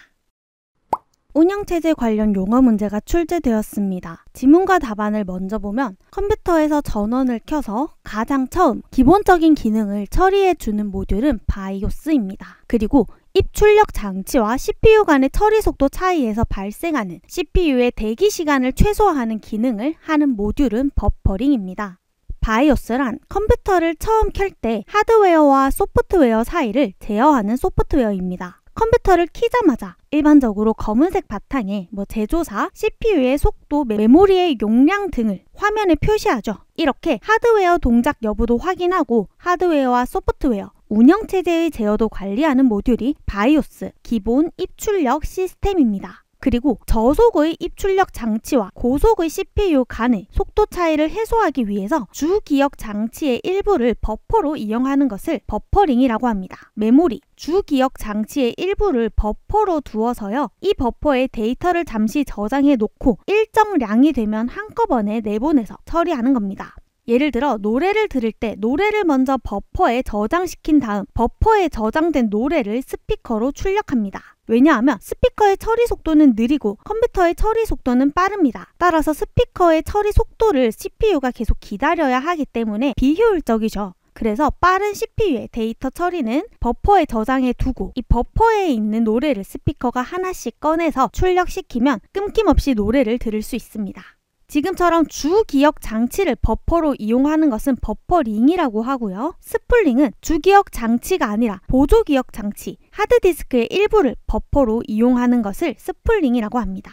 [SPEAKER 1] 운영체제 관련 용어 문제가 출제되었습니다. 지문과 답안을 먼저 보면 컴퓨터에서 전원을 켜서 가장 처음 기본적인 기능을 처리해주는 모듈은 바이오스입니다. 그리고 입출력 장치와 CPU 간의 처리 속도 차이에서 발생하는 CPU의 대기 시간을 최소화하는 기능을 하는 모듈은 버퍼링입니다. 바이오스란 컴퓨터를 처음 켤 때 하드웨어와 소프트웨어 사이를 제어하는 소프트웨어입니다. 컴퓨터를 키자마자 일반적으로 검은색 바탕에 뭐 제조사, CPU의 속도, 메모리의 용량 등을 화면에 표시하죠. 이렇게 하드웨어 동작 여부도 확인하고 하드웨어와 소프트웨어, 운영체제의 제어도 관리하는 모듈이 바이오스 기본 입출력 시스템입니다. 그리고 저속의 입출력 장치와 고속의 CPU 간의 속도 차이를 해소하기 위해서 주기억 장치의 일부를 버퍼로 이용하는 것을 버퍼링이라고 합니다. 메모리, 주기억 장치의 일부를 버퍼로 두어서요. 이 버퍼에 데이터를 잠시 저장해 놓고 일정량이 되면 한꺼번에 내보내서 처리하는 겁니다. 예를 들어 노래를 들을 때 노래를 먼저 버퍼에 저장시킨 다음 버퍼에 저장된 노래를 스피커로 출력합니다. 왜냐하면 스피커의 처리 속도는 느리고 컴퓨터의 처리 속도는 빠릅니다. 따라서 스피커의 처리 속도를 CPU가 계속 기다려야 하기 때문에 비효율적이죠. 그래서 빠른 CPU의 데이터 처리는 버퍼에 저장해 두고 이 버퍼에 있는 노래를 스피커가 하나씩 꺼내서 출력시키면 끊김없이 노래를 들을 수 있습니다. 지금처럼 주기억 장치를 버퍼로 이용하는 것은 버퍼링이라고 하고요. 스플링은 주기억 장치가 아니라 보조기억 장치, 하드디스크의 일부를 버퍼로 이용하는 것을 스플링이라고 합니다.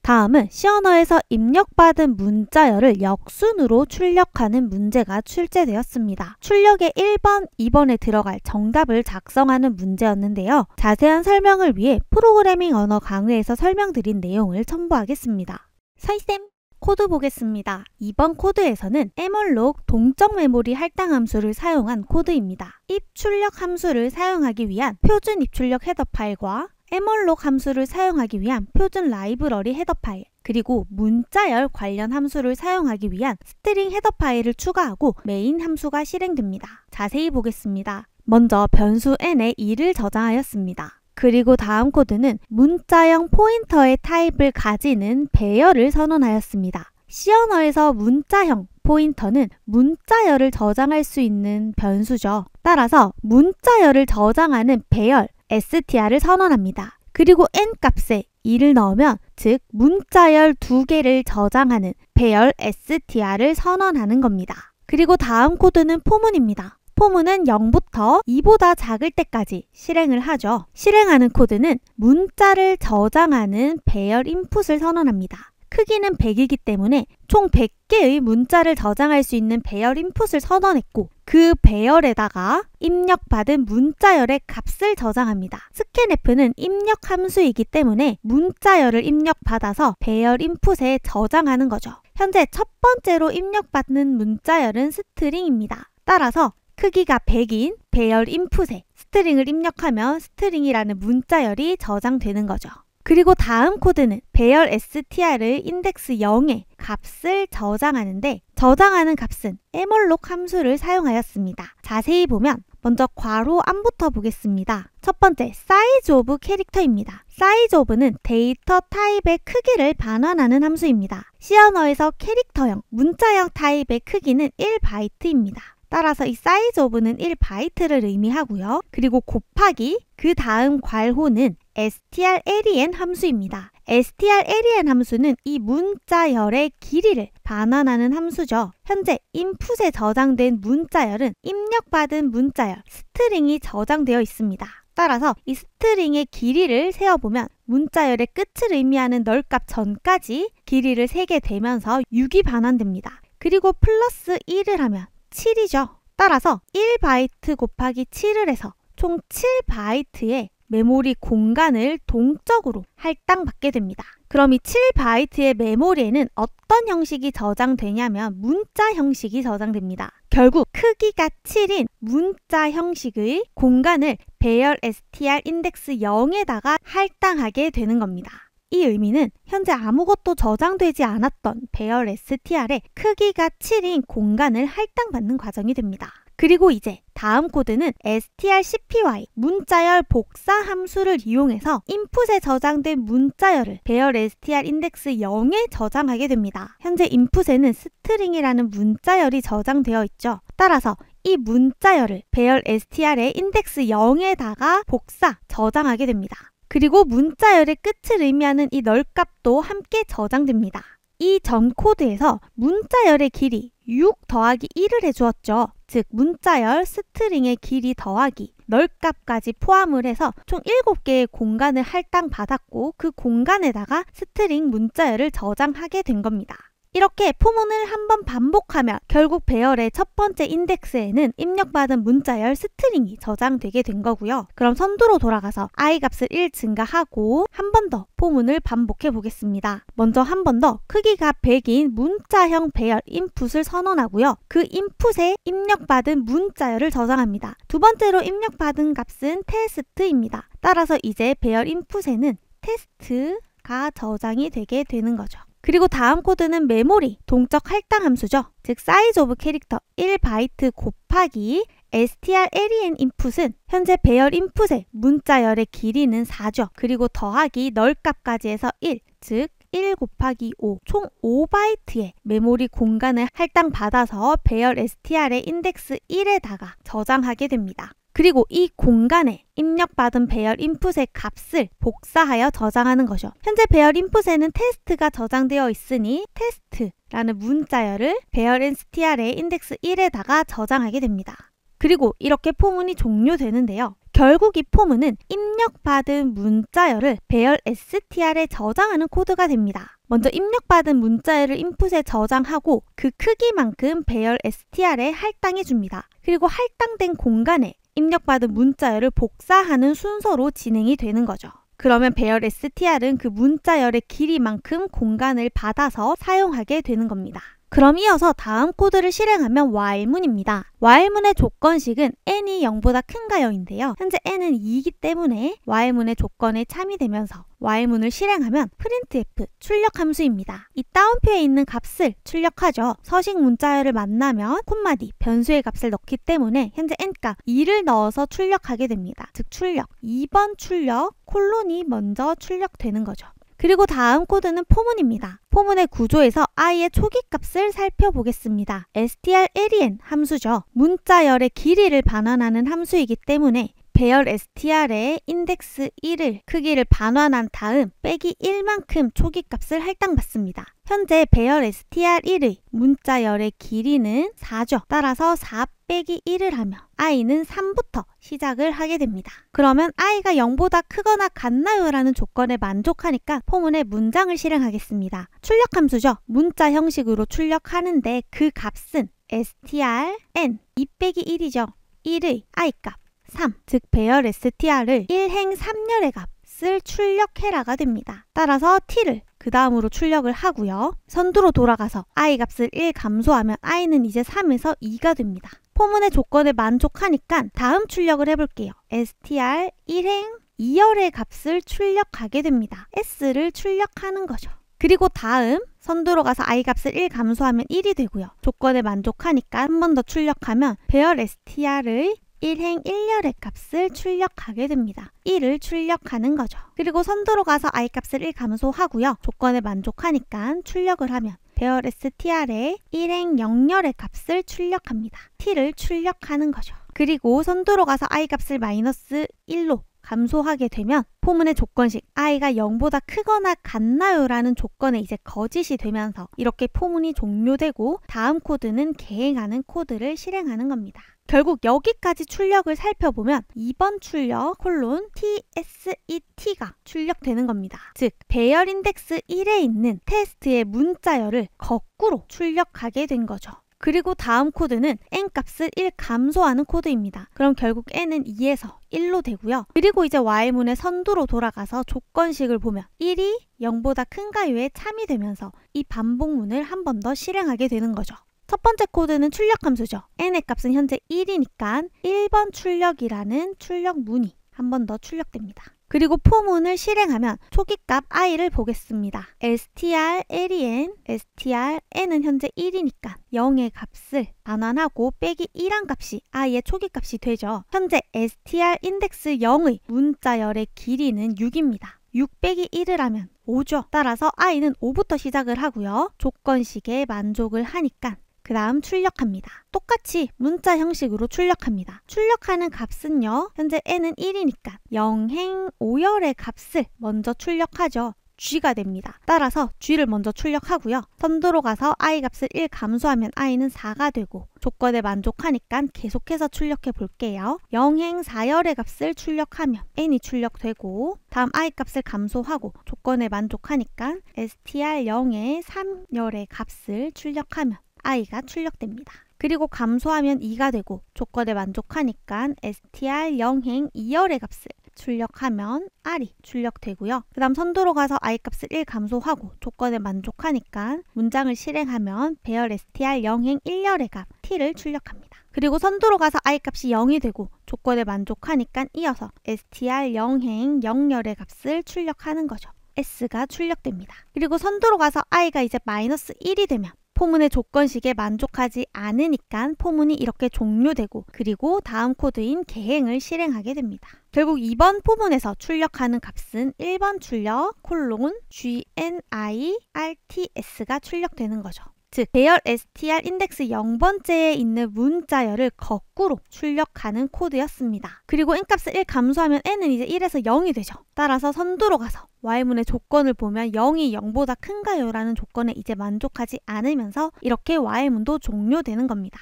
[SPEAKER 1] 다음은 시언어에서 입력받은 문자열을 역순으로 출력하는 문제가 출제되었습니다. 출력에 1번, 2번에 들어갈 정답을 작성하는 문제였는데요. 자세한 설명을 위해 프로그래밍 언어 강의에서 설명드린 내용을 첨부하겠습니다. 설쌤! 코드 보겠습니다. 이번 코드에서는 에멀록 동적 메모리 할당 함수를 사용한 코드입니다. 입출력 함수를 사용하기 위한 표준 입출력 헤더 파일과 에멀록 함수를 사용하기 위한 표준 라이브러리 헤더 파일 그리고 문자열 관련 함수를 사용하기 위한 스트링 헤더 파일을 추가하고 메인 함수가 실행됩니다. 자세히 보겠습니다. 먼저 변수 n에 2를 저장하였습니다. 그리고 다음 코드는 문자형 포인터의 타입을 가지는 배열을 선언하였습니다. 시 언어에서 문자형 포인터는 문자열을 저장할 수 있는 변수죠. 따라서 문자열을 저장하는 배열 str을 선언합니다. 그리고 n 값에 2를 넣으면 즉 문자열 두 개를 저장하는 배열 str을 선언하는 겁니다. 그리고 다음 코드는 포문입니다. 포문은 0부터 2보다 작을 때까지 실행을 하죠. 실행하는 코드는 문자를 저장하는 배열 인풋을 선언합니다. 크기는 100이기 때문에 총 100개의 문자를 저장할 수 있는 배열 인풋을 선언했고 그 배열에다가 입력받은 문자열의 값을 저장합니다. 스캔F는 입력 함수이기 때문에 문자열을 입력받아서 배열 인풋에 저장하는 거죠. 현재 첫 번째로 입력받는 문자열은 스트링입니다. 따라서 크기가 100인 배열 인풋에 스트링을 입력하면 스트링이라는 문자열이 저장되는 거죠. 그리고 다음 코드는 배열 str을 인덱스 0에 값을 저장하는데 저장하는 값은 에몰록 함수를 사용하였습니다. 자세히 보면 먼저 괄호 안부터 보겠습니다. 첫 번째, 사이즈 오브 캐릭터입니다. 사이즈 오브는 데이터 타입의 크기를 반환하는 함수입니다. 시 언어에서 캐릭터형, 문자형 타입의 크기는 1바이트입니다. 따라서 이 사이즈 오브는 1바이트를 의미하고요. 그리고 곱하기 그 다음 괄호는 strlen 함수입니다. strlen 함수는 이 문자열의 길이를 반환하는 함수죠. 현재 인풋에 저장된 문자열은 입력받은 문자열 스트링이 저장되어 있습니다. 따라서 이 스트링의 길이를 세어보면 문자열의 끝을 의미하는 널값 전까지 길이를 세게 되면서 6이 반환됩니다. 그리고 플러스 1을 하면 7이죠. 따라서 1바이트 곱하기 7을 해서 총 7바이트의 메모리 공간을 동적으로 할당받게 됩니다. 그럼 이 7바이트의 메모리에는 어떤 형식이 저장되냐면 문자 형식이 저장됩니다. 결국 크기가 7인 문자 형식의 공간을 배열 STR 인덱스 0에다가 할당하게 되는 겁니다. 이 의미는 현재 아무것도 저장되지 않았던 배열 STR의 크기가 7인 공간을 할당받는 과정이 됩니다. 그리고 이제 다음 코드는 strcpy 문자열 복사 함수를 이용해서 인풋에 저장된 문자열을 배열 str 인덱스 0에 저장하게 됩니다. 현재 인풋에는 스트링이라는 문자열이 저장되어 있죠. 따라서 이 문자열을 배열 str의 인덱스 0에다가 복사, 저장하게 됩니다. 그리고 문자열의 끝을 의미하는 이 널값도 함께 저장됩니다. 이점 코드에서 문자열의 길이 6 더하기 1을 해주었죠. 즉 문자열 스트링의 길이 더하기 널값까지 포함을 해서 총 7개의 공간을 할당받았고 그 공간에다가 스트링 문자열을 저장하게 된 겁니다. 이렇게 포문을 한 번 반복하면 결국 배열의 첫 번째 인덱스에는 입력받은 문자열 스트링이 저장되게 된 거고요. 그럼 선두로 돌아가서 i 값을 1 증가하고 한 번 더 포문을 반복해 보겠습니다. 먼저 한 번 더 크기가 100인 문자형 배열 인풋을 선언하고요. 그 인풋에 입력받은 문자열을 저장합니다. 두 번째로 입력받은 값은 테스트입니다. 따라서 이제 배열 인풋에는 테스트가 저장이 되게 되는 거죠. 그리고 다음 코드는 메모리, 동적 할당 함수죠. 즉 사이즈 오브 캐릭터 1바이트 곱하기 strlen 인풋은 현재 배열 인풋의 문자열의 길이는 4죠. 그리고 더하기 널값까지 해서 1, 즉 1 곱하기 5, 총 5바이트의 메모리 공간을 할당받아서 배열 STR의 인덱스 1에다가 저장하게 됩니다. 그리고 이 공간에 입력받은 배열 인풋의 값을 복사하여 저장하는 것이죠. 현재 배열 인풋에는 테스트가 저장되어 있으니 테스트라는 문자열을 배열 s t r 의 인덱스 1에다가 저장하게 됩니다. 그리고 이렇게 포문이 종료되는데요. 결국 이 포문은 입력받은 문자열을 배열 STR에 저장하는 코드가 됩니다. 먼저 입력받은 문자열을 인풋에 저장하고 그 크기만큼 배열 STR에 할당해 줍니다. 그리고 할당된 공간에 입력받은 문자열을 복사하는 순서로 진행이 되는 거죠. 그러면 배열 STR은 그 문자열의 길이만큼 공간을 받아서 사용하게 되는 겁니다. 그럼 이어서 다음 코드를 실행하면 while문입니다. while문의 조건식은 n이 0보다 큰가요인데요 현재 n은 2이기 때문에 while문의 조건에 참이 되면서 while문을 실행하면 printf 출력 함수입니다. 이따옴표에 있는 값을 출력하죠. 서식 문자열을 만나면 콤마디 변수의 값을 넣기 때문에 현재 n값 2를 넣어서 출력하게 됩니다. 즉 출력 2번 출력 콜론이 먼저 출력되는 거죠. 그리고 다음 코드는 포문입니다. 포문의 구조에서 i의 초기값을 살펴보겠습니다. strlen 함수죠. 문자열의 길이를 반환하는 함수이기 때문에 배열 STR의 인덱스 1을 크기를 반환한 다음 빼기 1만큼 초기값을 할당받습니다. 현재 배열 STR1의 문자열의 길이는 4죠. 따라서 4 빼기 1을 하면 i는 3부터 시작을 하게 됩니다. 그러면 i가 0보다 크거나 같나요? 라는 조건에 만족하니까 포문의 문장을 실행하겠습니다. 출력 함수죠. 문자 형식으로 출력하는데 그 값은 str n 2 빼기 1이죠. 1의 i 값 3, 즉 배열 STR을 1행 3열의 값을 출력해라가 됩니다. 따라서 T를 그 다음으로 출력을 하고요. 선두로 돌아가서 i 값을 1 감소하면 i는 이제 3에서 2가 됩니다. 포문의 조건에 만족하니까 다음 출력을 해볼게요. str 1행 2열의 값을 출력하게 됩니다. s를 출력하는 거죠. 그리고 다음 선두로 가서 i 값을 1 감소하면 1이 되고요. 조건에 만족하니까 한 번 더 출력하면 배열 s t r 을 1행 1열의 값을 출력하게 됩니다. 1을 출력하는 거죠. 그리고 선두로 가서 i 값을 1 감소하고요. 조건에 만족하니까 출력을 하면 배열 str에 1행 0열의 값을 출력합니다. t를 출력하는 거죠. 그리고 선두로 가서 i 값을 마이너스 1로 감소하게 되면 포문의 조건식 i가 0보다 크거나 같나요? 라는 조건에 이제 거짓이 되면서 이렇게 포문이 종료되고 다음 코드는 개행하는 코드를 실행하는 겁니다. 결국 여기까지 출력을 살펴보면 2번 출력 콜론 TSET가 출력되는 겁니다. 즉 배열 인덱스 1에 있는 테스트의 문자열을 거꾸로 출력하게 된 거죠. 그리고 다음 코드는 n 값을 1 감소하는 코드입니다. 그럼 결국 n은 2에서 1로 되고요. 그리고 이제 while문의 선두로 돌아가서 조건식을 보면 1이 0보다 큰가 요에 참이 되면서 이 반복문을 한 번 더 실행하게 되는 거죠. 첫 번째 코드는 출력 함수죠. n의 값은 현재 1이니까 1번 출력이라는 출력 문이 한 번 더 출력됩니다. 그리고 포문을 실행하면 초기값 i를 보겠습니다. str len, str n은 현재 1이니까 0의 값을 반환하고 빼기 1한 값이 i의 초기값이 되죠. 현재 str 인덱스 0의 문자열의 길이는 6입니다. 6 빼기 1을 하면 5죠. 따라서 i는 5부터 시작을 하고요. 조건식에 만족을 하니까 그 다음 출력합니다. 똑같이 문자 형식으로 출력합니다. 출력하는 값은요. 현재 n은 1이니까 0, 행 5열의 값을 먼저 출력하죠. G가 됩니다. 따라서 G를 먼저 출력하고요. 선두로 가서 I 값을 1 감소하면 I는 4가 되고 조건에 만족하니까 계속해서 출력해 볼게요. 0, 행 4열의 값을 출력하면 N이 출력되고 다음 I 값을 감소하고 조건에 만족하니까 STR 0의 3열의 값을 출력하면 I가 출력됩니다. 그리고 감소하면 2가 되고 조건에 만족하니까 str 0행 2열의 값을 출력하면 R이 출력되고요. 그 다음 선두로 가서 I 값을 1 감소하고 조건에 만족하니까 문장을 실행하면 배열 str 0행 1열의 값 T를 출력합니다. 그리고 선두로 가서 I 값이 0이 되고 조건에 만족하니까 이어서 str 0행 0열의 값을 출력하는 거죠. S가 출력됩니다. 그리고 선두로 가서 I가 이제 마이너스 1이 되면 포문의 조건식에 만족하지 않으니까 포문이 이렇게 종료되고 그리고 다음 코드인 개행을 실행하게 됩니다. 결국 2번 포문에서 출력하는 값은 1번 출력 콜론 GNI RTS가 출력되는 거죠. 인 배열 STR 인덱스 0번째에 있는 문자열을 거꾸로 출력하는 코드였습니다. 그리고 n값을 1 감소하면 n은 이제 1에서 0이 되죠. 따라서 선두로 가서 y문의 조건을 보면 0이 0보다 큰가요? 라는 조건에 이제 만족하지 않으면서 이렇게 y문도 종료되는 겁니다.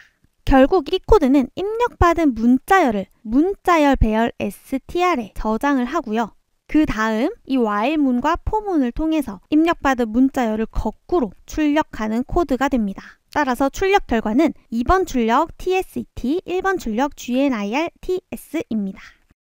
[SPEAKER 1] 결국 이 코드는 입력받은 문자열을 문자열 배열 STR에 저장을 하고요. 그 다음 이 와일문과 포문을 통해서 입력받은 문자열을 거꾸로 출력하는 코드가 됩니다. 따라서 출력 결과는 2번 출력 TSET, 1번 e 출력 GNIR TS입니다.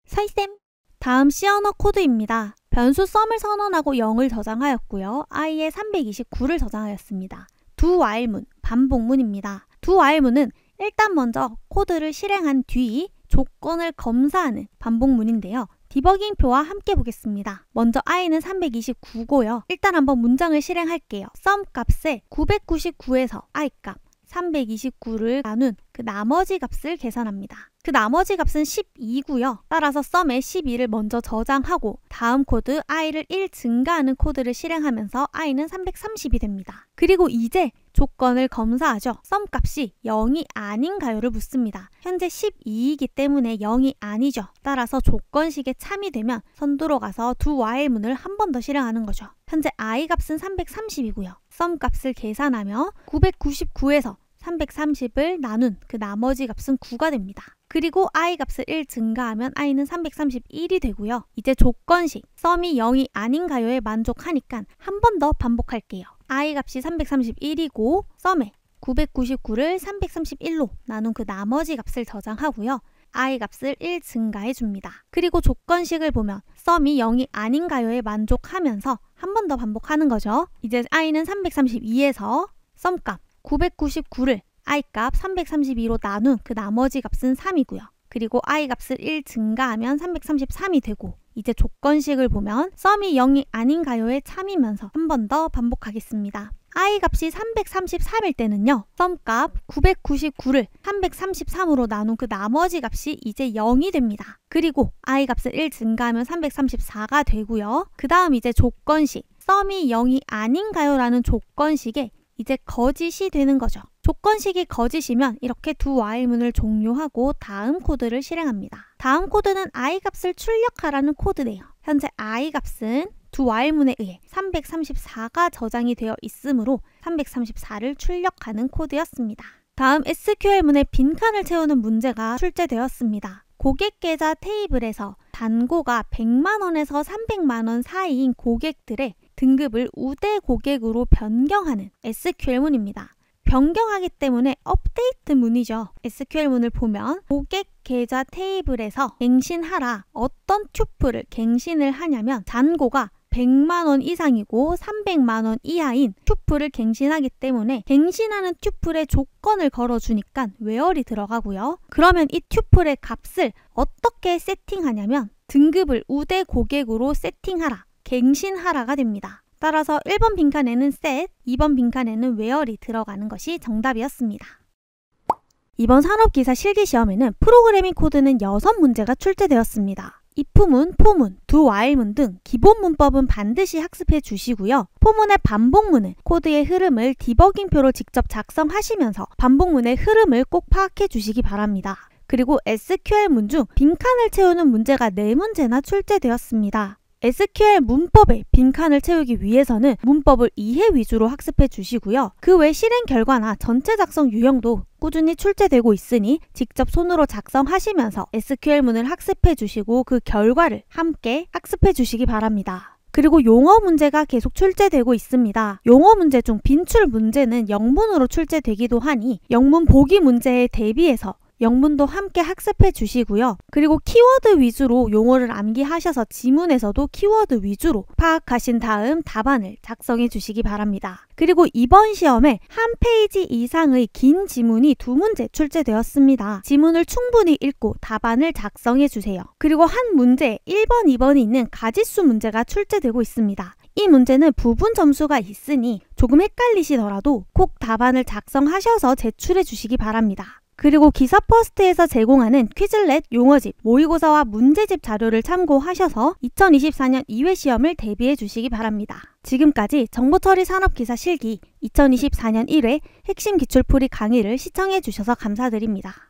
[SPEAKER 1] 설쌤! 다음 시언어 코드입니다. 변수 s u m 을 선언하고 0을 저장하였고요. i에 329를 저장하였습니다. 두 while문, 반복문입니다. 두 while문은 일단 먼저 코드를 실행한 뒤 조건을 검사하는 반복문인데요. 디버깅표와 함께 보겠습니다. 먼저 i는 329고요. 일단 한번 문장을 실행할게요. sum 값에 999에서 i 값 329를 나눈 그 나머지 값을 계산합니다. 그 나머지 값은 12고요. 따라서 썸에 12를 먼저 저장하고 다음 코드 i를 1 증가하는 코드를 실행하면서 i는 330이 됩니다. 그리고 이제 조건을 검사하죠. 썸 값이 0이 아닌가요를 묻습니다. 현재 12이기 때문에 0이 아니죠. 따라서 조건식에 참이 되면 선두로 가서 두 while 문을 한 번 더 실행하는 거죠. 현재 i 값은 330이고요. 썸 값을 계산하며 999에서 330을 나눈 그 나머지 값은 9가 됩니다. 그리고 i 값을 1 증가하면 i는 331이 되고요. 이제 조건식 썸이 0이 아닌가요에 만족하니까 한 번 더 반복할게요. i 값이 331이고 썸에 999를 331로 나눈 그 나머지 값을 저장하고요. i 값을 1 증가해 줍니다. 그리고 조건식을 보면 썸이 0이 아닌가요에 만족하면서 한 번 더 반복하는 거죠. 이제 i는 332에서 썸값 999를 i값 332로 나눈 그 나머지 값은 3이고요. 그리고 i값을 1 증가하면 333이 되고 이제 조건식을 보면 썸이 0이 아닌가요의 참이면서 한 번 더 반복하겠습니다. i 값이 333일 때는요. 썸 값 999를 333으로 나눈 그 나머지 값이 이제 0이 됩니다. 그리고 i 값을 1 증가하면 334가 되고요. 그 다음 이제 조건식 썸이 0이 아닌가요? 라는 조건식에 이제 거짓이 되는 거죠. 조건식이 거짓이면 이렇게 두 while문을 종료하고 다음 코드를 실행합니다. 다음 코드는 i 값을 출력하라는 코드네요. 현재 i 값은 두 while문에 의해 334가 저장이 되어 있으므로 334를 출력하는 코드였습니다. 다음 SQL문의 빈칸을 채우는 문제가 출제되었습니다. 고객 계좌 테이블에서 단고가 100만원에서 300만원 사이인 고객들의 등급을 우대 고객으로 변경하는 SQL문입니다. 변경하기 때문에 업데이트 문이죠. SQL 문을 보면 고객 계좌 테이블에서 갱신하라 어떤 튜플을 갱신을 하냐면 잔고가 100만원 이상이고 300만원 이하인 튜플을 갱신하기 때문에 갱신하는 튜플의 조건을 걸어주니까 외열이 들어가고요. 그러면 이 튜플의 값을 어떻게 세팅하냐면 등급을 우대 고객으로 세팅하라, 갱신하라가 됩니다. 따라서 1번 빈칸에는 set, 2번 빈칸에는 where이 들어가는 것이 정답이었습니다. 이번 산업기사 실기시험에는 프로그래밍 코드는 6문제가 출제되었습니다. 이품문 포문, 두 와일문 등 기본 문법은 반드시 학습해 주시고요. 포문의 반복문은 코드의 흐름을 디버깅표로 직접 작성하시면서 반복문의 흐름을 꼭 파악해 주시기 바랍니다. 그리고 SQL 문중 빈칸을 채우는 문제가 4문제나 출제되었습니다. SQL 문법의 빈칸을 채우기 위해서는 문법을 이해 위주로 학습해 주시고요. 그 외 실행 결과나 전체 작성 유형도 꾸준히 출제되고 있으니 직접 손으로 작성하시면서 SQL문을 학습해 주시고 그 결과를 함께 학습해 주시기 바랍니다. 그리고 용어 문제가 계속 출제되고 있습니다. 용어 문제 중 빈출 문제는 영문으로 출제되기도 하니 영문 보기 문제에 대비해서 영문도 함께 학습해 주시고요. 그리고 키워드 위주로 용어를 암기하셔서 지문에서도 키워드 위주로 파악하신 다음 답안을 작성해 주시기 바랍니다. 그리고 이번 시험에 한 페이지 이상의 긴 지문이 두 문제 출제되었습니다. 지문을 충분히 읽고 답안을 작성해 주세요. 그리고 한 문제 1번, 2번이 있는 가지수 문제가 출제되고 있습니다. 이 문제는 부분 점수가 있으니 조금 헷갈리시더라도 꼭 답안을 작성하셔서 제출해 주시기 바랍니다. 그리고 기사 퍼스트에서 제공하는 퀴즐렛 용어집, 모의고사와 문제집 자료를 참고하셔서 2024년 2회 시험을 대비해 주시기 바랍니다. 지금까지 정보처리 산업기사 실기 2024년 1회 핵심 기출풀이 강의를 시청해 주셔서 감사드립니다.